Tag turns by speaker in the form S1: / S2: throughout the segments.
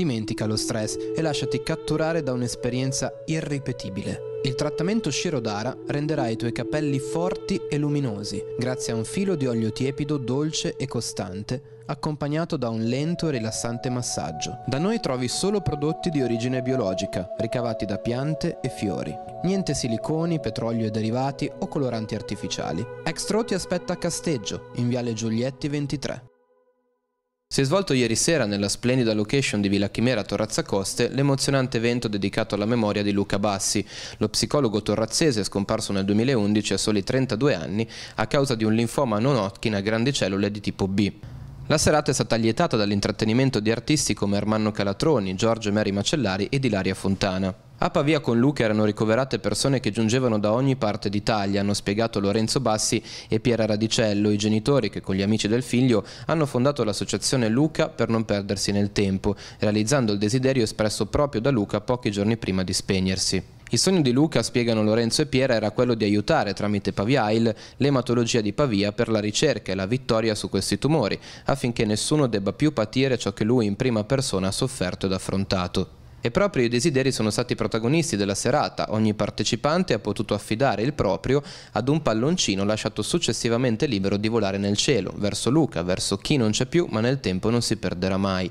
S1: Dimentica lo stress e lasciati catturare da un'esperienza irripetibile. Il trattamento Shirodara renderà i tuoi capelli forti e luminosi, grazie a un filo di olio tiepido dolce e costante, accompagnato da un lento e rilassante massaggio. Da noi trovi solo prodotti di origine biologica, ricavati da piante e fiori. Niente siliconi, petrolio e derivati o coloranti artificiali. Extro ti aspetta a Casteggio, in Viale Giulietti 23. Si è svolto ieri sera nella splendida location di Villa Chimera Torrazza Coste l'emozionante evento dedicato alla memoria di Luca Bassi, lo psicologo torrazzese scomparso nel 2011 a soli 32 anni a causa di un linfoma non Hodgkin a grandi cellule di tipo B. La serata è stata lietata dall'intrattenimento di artisti come Ermanno Calatroni, Giorgio Mary Macellari ed Ilaria Fontana. A Pavia con Luca erano ricoverate persone che giungevano da ogni parte d'Italia, hanno spiegato Lorenzo Bassi e Piera Radicello, i genitori che con gli amici del figlio hanno fondato l'associazione Luca per non perdersi nel tempo, realizzando il desiderio espresso proprio da Luca pochi giorni prima di spegnersi. Il sogno di Luca, spiegano Lorenzo e Piera, era quello di aiutare tramite Paviail l'ematologia di Pavia per la ricerca e la vittoria su questi tumori, affinché nessuno debba più patire ciò che lui in prima persona ha sofferto ed affrontato. E proprio i desideri sono stati protagonisti della serata, ogni partecipante ha potuto affidare il proprio ad un palloncino lasciato successivamente libero di volare nel cielo, verso Luca, verso chi non c'è più ma nel tempo non si perderà mai.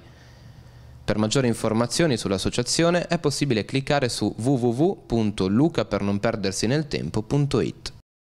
S1: Per maggiori informazioni sull'associazione è possibile cliccare su www.lucapernonperdersineltempo.it.